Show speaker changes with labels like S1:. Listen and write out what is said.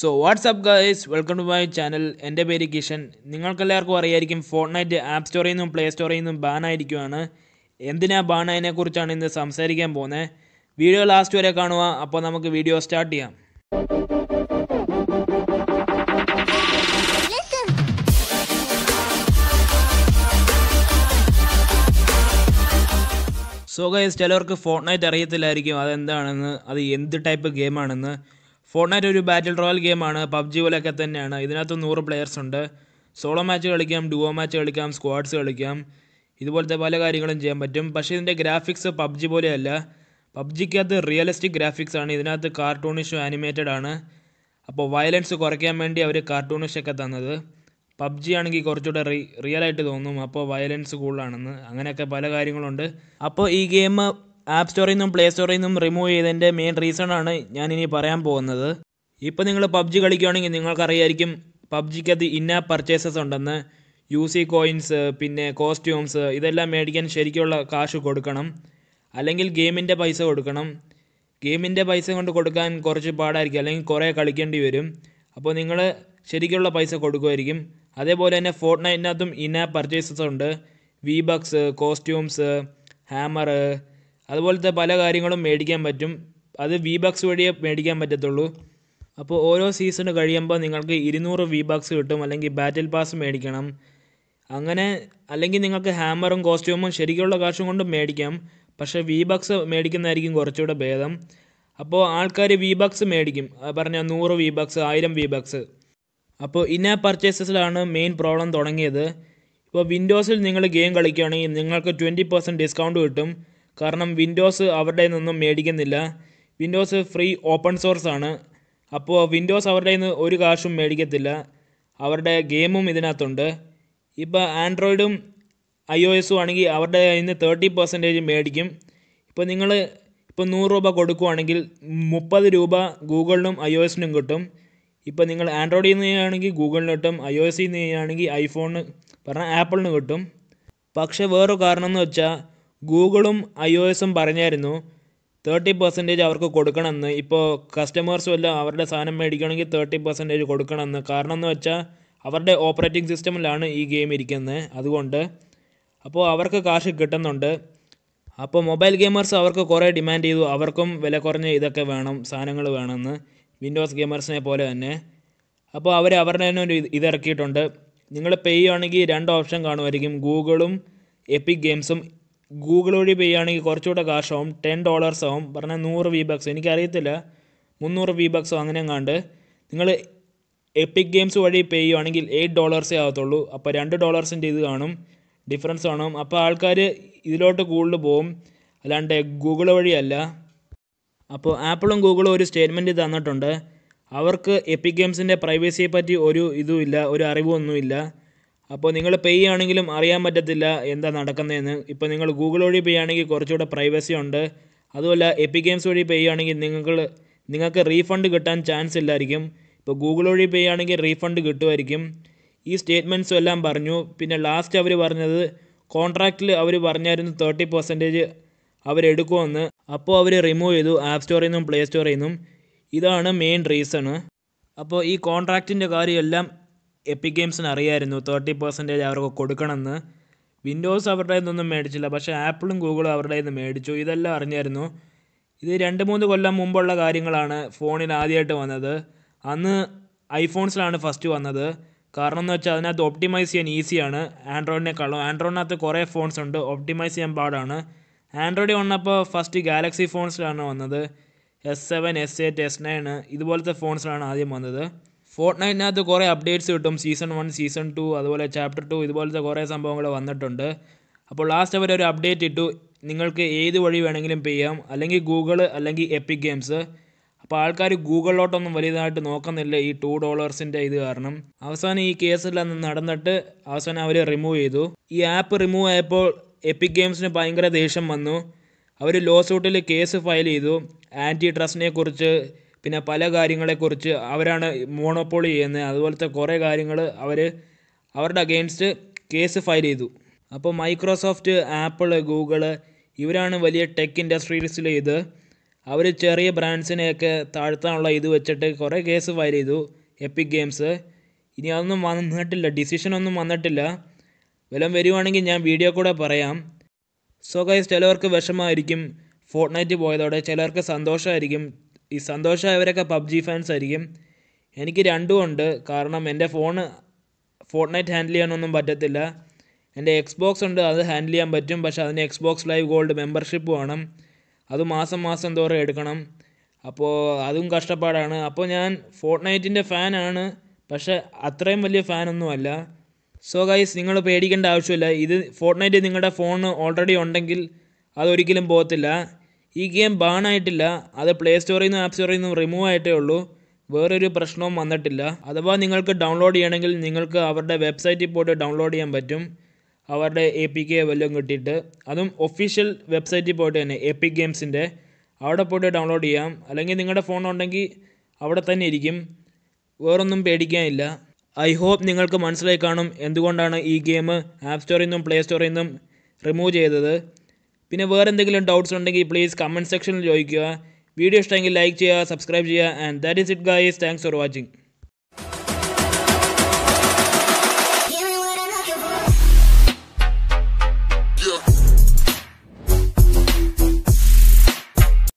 S1: so what's up guys welcome to my channel എൻ്റെ പേര് കിഷൻ നിങ്ങൾക്കെല്ലാവർക്കും അറിയായിരിക്കും ഫോർട്ട്നൈറ്റ് ആപ്പ് സ്റ്റോറിൽ നിന്നും പ്ലേ സ്റ്റോറിൽ നിന്നും ബാൻ ആയിരിക്കുവാണ് എന്തിനാ ബാൻ കുറിച്ചാണ് ഇന്ന് സംസാരിക്കാൻ പോകുന്നത് വീഡിയോ ലാസ്റ്റ് വരെ കാണുക അപ്പോൾ നമുക്ക് വീഡിയോ സ്റ്റാർട്ട് ചെയ്യാം സോ ഗൈസ് ചിലവർക്ക് ഫോർട്ട്നൈറ്റ് അറിയത്തില്ലായിരിക്കും അതെന്താണെന്ന് അത് എന്ത് ടൈപ്പ് ഗെയിമാണെന്ന് ഫോർണൈറ്റ് ഒരു ബാറ്റിൽ റോയൽ ഗെയിമാണ് പബ്ജി പോലെയൊക്കെ തന്നെയാണ് ഇതിനകത്ത് നൂറ് പ്ലെയേഴ്സ് ഉണ്ട് സോളോ മാച്ച് കളിക്കാം ഡുവോ മാച്ച് കളിക്കാം സ്ക്വാഡ്സ് കളിക്കാം ഇതുപോലത്തെ പല കാര്യങ്ങളും ചെയ്യാൻ പറ്റും പക്ഷേ ഇതിൻ്റെ ഗ്രാഫിക്സ് പബ്ജി പോലെയല്ല പബ്ജിക്കകത്ത് റിയലിസ്റ്റിക് ഗ്രാഫിക്സ് ആണ് ഇതിനകത്ത് കാർട്ടൂണിഷും ആനിമേറ്റഡ് ആണ് അപ്പോൾ വയലൻസ് കുറയ്ക്കാൻ വേണ്ടി അവർ കാർട്ടൂണിഷൊക്കെ തന്നത് പബ്ജി ആണെങ്കിൽ കുറച്ചുകൂടെ റിയൽ തോന്നും അപ്പോൾ വയലൻസ് കൂടുതലാണെന്ന് അങ്ങനെയൊക്കെ പല കാര്യങ്ങളുണ്ട് അപ്പോൾ ഈ ഗെയിം ആപ്പ് സ്റ്റോറിൽ നിന്നും പ്ലേ സ്റ്റോറിൽ നിന്നും റിമൂവ് ചെയ്തതിൻ്റെ മെയിൻ റീസണാണ് ഞാനിനി പറയാൻ പോകുന്നത് ഇപ്പോൾ നിങ്ങൾ പബ്ജി കളിക്കുകയാണെങ്കിൽ നിങ്ങൾക്കറിയായിരിക്കും പബ്ജിക്കകത്ത് ഇന്ന പർച്ചേസസ് ഉണ്ടെന്ന് യു സി കോയിൻസ് പിന്നെ കോസ്റ്റ്യൂംസ് ഇതെല്ലാം മേടിക്കാൻ ശരിക്കുള്ള കാശ് കൊടുക്കണം അല്ലെങ്കിൽ ഗെയിമിൻ്റെ പൈസ കൊടുക്കണം ഗെയിമിൻ്റെ പൈസ കൊണ്ട് കൊടുക്കാൻ കുറച്ച് പാടായിരിക്കും അല്ലെങ്കിൽ കുറേ കളിക്കേണ്ടി വരും അപ്പോൾ നിങ്ങൾ ശരിക്കുള്ള പൈസ കൊടുക്കുമായിരിക്കും അതേപോലെ തന്നെ ഫോർട്ട് നൈറ്റിനകത്തും ഇന്ന പർച്ചേസസ് ഉണ്ട് വി ബക്സ് കോസ്റ്റ്യൂംസ് ഹാമർ അതുപോലത്തെ പല കാര്യങ്ങളും മേടിക്കാൻ പറ്റും അത് വി ബാക്സ് വഴിയേ മേടിക്കാൻ പറ്റത്തുള്ളൂ അപ്പോൾ ഓരോ സീസൺ കഴിയുമ്പോൾ നിങ്ങൾക്ക് ഇരുന്നൂറ് വി ബാക്സ് കിട്ടും അല്ലെങ്കിൽ ബാറ്റിൽ പാസ് മേടിക്കണം അങ്ങനെ അല്ലെങ്കിൽ നിങ്ങൾക്ക് ഹാമറും കോസ്റ്റ്യൂമും ശരിക്കുള്ള കാശും കൊണ്ട് മേടിക്കാം പക്ഷേ വി ബാക്സ് മേടിക്കുന്നതായിരിക്കും കുറച്ചുകൂടെ ഭേദം അപ്പോൾ ആൾക്കാർ വി ബാക്സ് മേടിക്കും പറഞ്ഞ നൂറ് വി ബാക്സ് ആയിരം വി ബാക്സ് അപ്പോൾ ഇന്ന പർച്ചേസസിലാണ് മെയിൻ പ്രോബ്ലം തുടങ്ങിയത് ഇപ്പോൾ വിൻഡോസിൽ നിങ്ങൾ ഗെയിം കളിക്കുകയാണെങ്കിൽ നിങ്ങൾക്ക് ട്വൻറ്റി പെർസെൻറ്റ് ഡിസ്കൗണ്ട് കിട്ടും കാരണം വിൻഡോസ് അവരുടെ നിന്നും മേടിക്കുന്നില്ല വിൻഡോസ് ഫ്രീ ഓപ്പൺ സോഴ്സ് ആണ് അപ്പോൾ വിൻഡോസ് അവരുടെ നിന്ന് ഒരു കാശും മേടിക്കത്തില്ല അവരുടെ ഗെയിമും ഇതിനകത്തുണ്ട് ഇപ്പോൾ ആൻഡ്രോയിഡും ഐ ഒ എസും ആണെങ്കിൽ അവരുടെ നിന്ന് തേർട്ടി പെർസെൻറ്റേജ് മേടിക്കും ഇപ്പോൾ നിങ്ങൾ ഇപ്പോൾ നൂറ് രൂപ കൊടുക്കുവാണെങ്കിൽ മുപ്പത് രൂപ ഗൂഗിളിനും ഐ ഒ എസിനും കിട്ടും ഇപ്പോൾ നിങ്ങൾ ആൻഡ്രോയിഡിൽ നിന്ന് ചെയ്യുകയാണെങ്കിൽ ഗൂഗിളിന് കിട്ടും ഐ ഒ എസിൽ നിന്ന് ആണെങ്കിൽ ഐഫോണിന് പറഞ്ഞാൽ ആപ്പിളിന് കിട്ടും പക്ഷേ വേറൊരു കാരണം എന്ന് വെച്ചാൽ ഗൂഗിളും ഐ ഒ എസും പറഞ്ഞായിരുന്നു തേർട്ടി പെർസെൻറ്റേജ് അവർക്ക് കൊടുക്കണമെന്ന് ഇപ്പോൾ കസ്റ്റമേഴ്സ് വല്ലതും അവരുടെ സാധനം മേടിക്കുകയാണെങ്കിൽ തേർട്ടി പെർസെൻറ്റേജ് കൊടുക്കണമെന്ന് കാരണം എന്ന് വെച്ചാൽ അവരുടെ ഓപ്പറേറ്റിംഗ് സിസ്റ്റമിലാണ് ഈ ഗെയിം ഇരിക്കുന്നത് അതുകൊണ്ട് അപ്പോൾ അവർക്ക് കാശ് കിട്ടുന്നുണ്ട് അപ്പോൾ മൊബൈൽ ഗെയിമേഴ്സ് അവർക്ക് കുറേ ഡിമാൻഡ് ചെയ്തു അവർക്കും വില കുറഞ്ഞ ഇതൊക്കെ വേണം സാധനങ്ങൾ വേണമെന്ന് വിൻഡോസ് ഗെയിമേഴ്സിനെ പോലെ തന്നെ അപ്പോൾ അവർ അവരുടെ തന്നെ ഒരു ഇതിറക്കിയിട്ടുണ്ട് നിങ്ങൾ പേ ചെയ്യുകയാണെങ്കിൽ രണ്ട് ഓപ്ഷൻ കാണുമായിരിക്കും ഗൂഗിളും എപ്പിക് ഗെയിംസും ഗൂഗിൾ വഴി പേ ആണെങ്കിൽ കുറച്ചുകൂടെ കാശാവും ടെൻ ഡോളേഴ്സ് ആവും പറഞ്ഞാൽ നൂറ് വി ബക്സ് എനിക്കറിയത്തില്ല മുന്നൂറ് വി ബക്സോ അങ്ങനെ എങ്ങാണ്ട് നിങ്ങൾ എപ്പിക് ഗെയിംസ് വഴി പേ ചെയ്യുവാണെങ്കിൽ എയ്റ്റ് ഡോളേഴ്സേ ആകത്തുള്ളൂ അപ്പോൾ രണ്ട് ഡോളേഴ്സിൻ്റെ ഇത് കാണും ഡിഫറൻസ് കാണും അപ്പോൾ ആൾക്കാർ ഇതിലോട്ട് കൂടുതൽ പോകും അല്ലാണ്ട് ഗൂഗിൾ വഴിയല്ല അപ്പോൾ ആപ്പിളും ഗൂഗിളും ഒരു സ്റ്റേറ്റ്മെൻറ്റ് തന്നിട്ടുണ്ട് അവർക്ക് എപ്പിക് ഗെയിംസിൻ്റെ പ്രൈവസിയെ പറ്റി ഒരു ഇതുമില്ല ഒരു അറിവൊന്നുമില്ല അപ്പോൾ നിങ്ങൾ പേ ആണെങ്കിലും അറിയാൻ പറ്റത്തില്ല എന്താ നടക്കുന്നതെന്ന് ഇപ്പോൾ നിങ്ങൾ ഗൂഗിൾ വഴി പേ ആണെങ്കിൽ കുറച്ചുകൂടെ പ്രൈവസി ഉണ്ട് അതുമല്ല എപ്പി ഗെയിംസ് വഴി പേ ആണെങ്കിൽ നിങ്ങൾ നിങ്ങൾക്ക് റീഫണ്ട് കിട്ടാൻ ചാൻസ് ഇല്ലായിരിക്കും ഇപ്പോൾ ഗൂഗിൾ വഴി പേ ആണെങ്കിൽ റീഫണ്ട് കിട്ടുമായിരിക്കും ഈ സ്റ്റേറ്റ്മെൻറ്റ്സും എല്ലാം പറഞ്ഞു പിന്നെ ലാസ്റ്റ് അവർ പറഞ്ഞത് കോൺട്രാക്റ്റിൽ അവർ പറഞ്ഞായിരുന്നു തേർട്ടി പെർസെൻറ്റേജ് അവരെടുക്കുമെന്ന് അപ്പോൾ അവർ റിമൂവ് ചെയ്തു ആപ്പ് സ്റ്റോറിൽ നിന്നും പ്ലേ സ്റ്റോറിൽ നിന്നും ഇതാണ് മെയിൻ റീസണ് അപ്പോൾ ഈ കോൺട്രാക്റ്റിൻ്റെ കാര്യമെല്ലാം എപ്പിക് ഗെയിംസിന് അറിയായിരുന്നു തേർട്ടി പെർസെൻറ്റേജ് അവർക്ക് കൊടുക്കണമെന്ന് വിൻഡോസ് അവരുടെ ഇതൊന്നും മേടിച്ചില്ല പക്ഷേ ആപ്പിളും ഗൂഗിളും അവരുടെ ഇത് മേടിച്ചു ഇതെല്ലാം അറിഞ്ഞായിരുന്നു ഇത് രണ്ട് മൂന്ന് കൊല്ലം മുമ്പുള്ള കാര്യങ്ങളാണ് ഫോണിൽ ആദ്യമായിട്ട് വന്നത് അന്ന് ഐഫോൺസിലാണ് ഫസ്റ്റ് വന്നത് കാരണം എന്ന് വെച്ചാൽ അതിനകത്ത് ഒപ്റ്റിമൈസ് ചെയ്യാൻ ഈസിയാണ് ആൻഡ്രോയിഡിനേക്കാളും ആൻഡ്രോയിഡിനകത്ത് കുറേ ഫോൺസ് ഉണ്ട് ഒപ്റ്റിമൈസ് ചെയ്യാൻ പാടാണ് ആൻഡ്രോയിഡ് വന്നപ്പോൾ ഫസ്റ്റ് ഗാലക്സി ഫോൺസിലാണ് വന്നത് S seven S eight S nine ഇതുപോലത്തെ ഫോൺസിലാണ് ആദ്യം വന്നത് ഫോർട്ട്നൈറ്റിനകത്ത് കുറേ അപ്ഡേറ്റ്സ് കിട്ടും സീസൺ വൺ സീസൺ ടു അതുപോലെ ചാപ്റ്റർ ടു ഇതുപോലത്തെ കുറേ സംഭവങ്ങൾ വന്നിട്ടുണ്ട് അപ്പോൾ ലാസ്റ്റ് അവർ ഒരു അപ്ഡേറ്റ് ഇട്ടു നിങ്ങൾക്ക് ഏത് വഴി വേണമെങ്കിലും പേ ചെയ്യാം അല്ലെങ്കിൽ ഗൂഗിൾ അല്ലെങ്കിൽ എപ്പിക് ഗെയിംസ് അപ്പോൾ ആൾക്കാർ ഗൂഗിളിലോട്ടൊന്നും വലിയതായിട്ട് നോക്കുന്നില്ല ഈ ടു ഡോളേഴ്സിൻ്റെ ഇത് കാരണം അവസാനം ഈ കേസിലൊന്ന് നടന്നിട്ട് അവസാനം അവർ റിമൂവ് ചെയ്തു ഈ ആപ്പ് റിമൂവ് ആയപ്പോൾ എപ്പിക് ഗെയിംസിന് ഭയങ്കര ദേഷ്യം വന്നു അവർ ലോ കേസ് ഫയൽ ചെയ്തു ആൻറ്റി ട്രസ്റ്റിനെ കുറിച്ച് പിന്നെ പല കാര്യങ്ങളെക്കുറിച്ച് അവരാണ് മോണോപ്പോളി ചെയ്യുന്നത് അതുപോലത്തെ കുറേ കാര്യങ്ങൾ അവർ അവരുടെ അഗെയിൻസ്റ്റ് കേസ് ഫയൽ ചെയ്തു അപ്പോൾ മൈക്രോസോഫ്റ്റ് ആപ്പിൾ ഗൂഗിൾ ഇവരാണ് വലിയ ടെക് ഇൻഡസ്ട്രീസിൽ ഇത് അവർ ചെറിയ ബ്രാൻഡ്സിനെയൊക്കെ താഴ്ത്താനുള്ള ഇത് വെച്ചിട്ട് കുറേ കേസ് ഫയൽ ചെയ്തു എപ്പിക് ഗെയിംസ് ഇനി അതൊന്നും വന്നിട്ടില്ല ഡിസിഷനൊന്നും വന്നിട്ടില്ല വല്ലതും വരുവാണെങ്കിൽ ഞാൻ വീഡിയോ കൂടെ പറയാം സോ ഗൈസ് ചിലവർക്ക് വിഷമമായിരിക്കും ഫോർട്ട്നൈറ്റ് പോയതോടെ ചിലർക്ക് സന്തോഷമായിരിക്കും ഈ സന്തോഷമായവരൊക്കെ പബ്ജി ഫാൻസ് ആയിരിക്കും എനിക്ക് രണ്ടും ഉണ്ട് കാരണം എൻ്റെ ഫോണ് ഫോർട്ട് നൈറ്റ് ഹാൻഡിൽ ചെയ്യാനൊന്നും പറ്റത്തില്ല എൻ്റെ എക്സ് ബോക്സ് ഉണ്ട് അത് ഹാൻഡിൽ ചെയ്യാൻ പറ്റും പക്ഷേ അതിന് Xbox live gold membership വേണം അത് മാസം മാസം തോറും എടുക്കണം അപ്പോൾ അതും കഷ്ടപ്പാടാണ് അപ്പോൾ ഞാൻ ഫോർട്ട് നൈറ്റിൻ്റെ ഫാനാണ് പക്ഷേ അത്രയും വലിയ ഫാനൊന്നുമല്ല സോ ഗൈസ് നിങ്ങൾ പേടിക്കേണ്ട ആവശ്യമില്ല ഇത് ഫോർട്ട് നൈറ്റ് നിങ്ങളുടെ ഫോൺ ഓൾറെഡി ഉണ്ടെങ്കിൽ അതൊരിക്കലും പോകത്തില്ല ഈ ഗെയിം ബാൺ ആയിട്ടില്ല അത് പ്ലേ സ്റ്റോറിൽ നിന്നും ആപ്പ് സ്റ്റോറിൽ നിന്നും റിമൂവ് ആയിട്ടേ ഉള്ളൂ വേറൊരു പ്രശ്നവും വന്നിട്ടില്ല അഥവാ നിങ്ങൾക്ക് ഡൗൺലോഡ് ചെയ്യണമെങ്കിൽ നിങ്ങൾക്ക് അവരുടെ വെബ്സൈറ്റിൽ പോയിട്ട് ഡൗൺലോഡ് ചെയ്യാൻ പറ്റും അവരുടെ എ പി കെ വല്ലതും കിട്ടിയിട്ട് അതും ഒഫീഷ്യൽ വെബ്സൈറ്റിൽ പോയിട്ട് തന്നെ എ പി ഗെയിംസിൻ്റെ അവിടെ പോയിട്ട് ഡൗൺലോഡ് ചെയ്യാം അല്ലെങ്കിൽ നിങ്ങളുടെ ഫോൺ ഉണ്ടെങ്കിൽ അവിടെ തന്നെ ഇരിക്കും വേറൊന്നും പേടിക്കാനില്ല ഐ ഹോപ്പ് നിങ്ങൾക്ക് മനസ്സിലായി കാണും എന്തുകൊണ്ടാണ് ഈ ഗെയിം ആപ്പ് സ്റ്റോറിൽ നിന്നും പ്ലേ സ്റ്റോറിൽ നിന്നും റിമൂവ് ചെയ്തത് പിന്നെ വേറെ എന്തെങ്കിലും ഡൗട്ട്സ് ഉണ്ടെങ്കിൽ പ്ലീസ് കമൻറ്റ് സെക്ഷനിൽ ചോദിക്കുക വീഡിയോ ഇഷ്ടമെങ്കിൽ ലൈക്ക് ചെയ്യുക സബ്സ്ക്രൈബ് ചെയ്യുക and that is it guys thanks for watching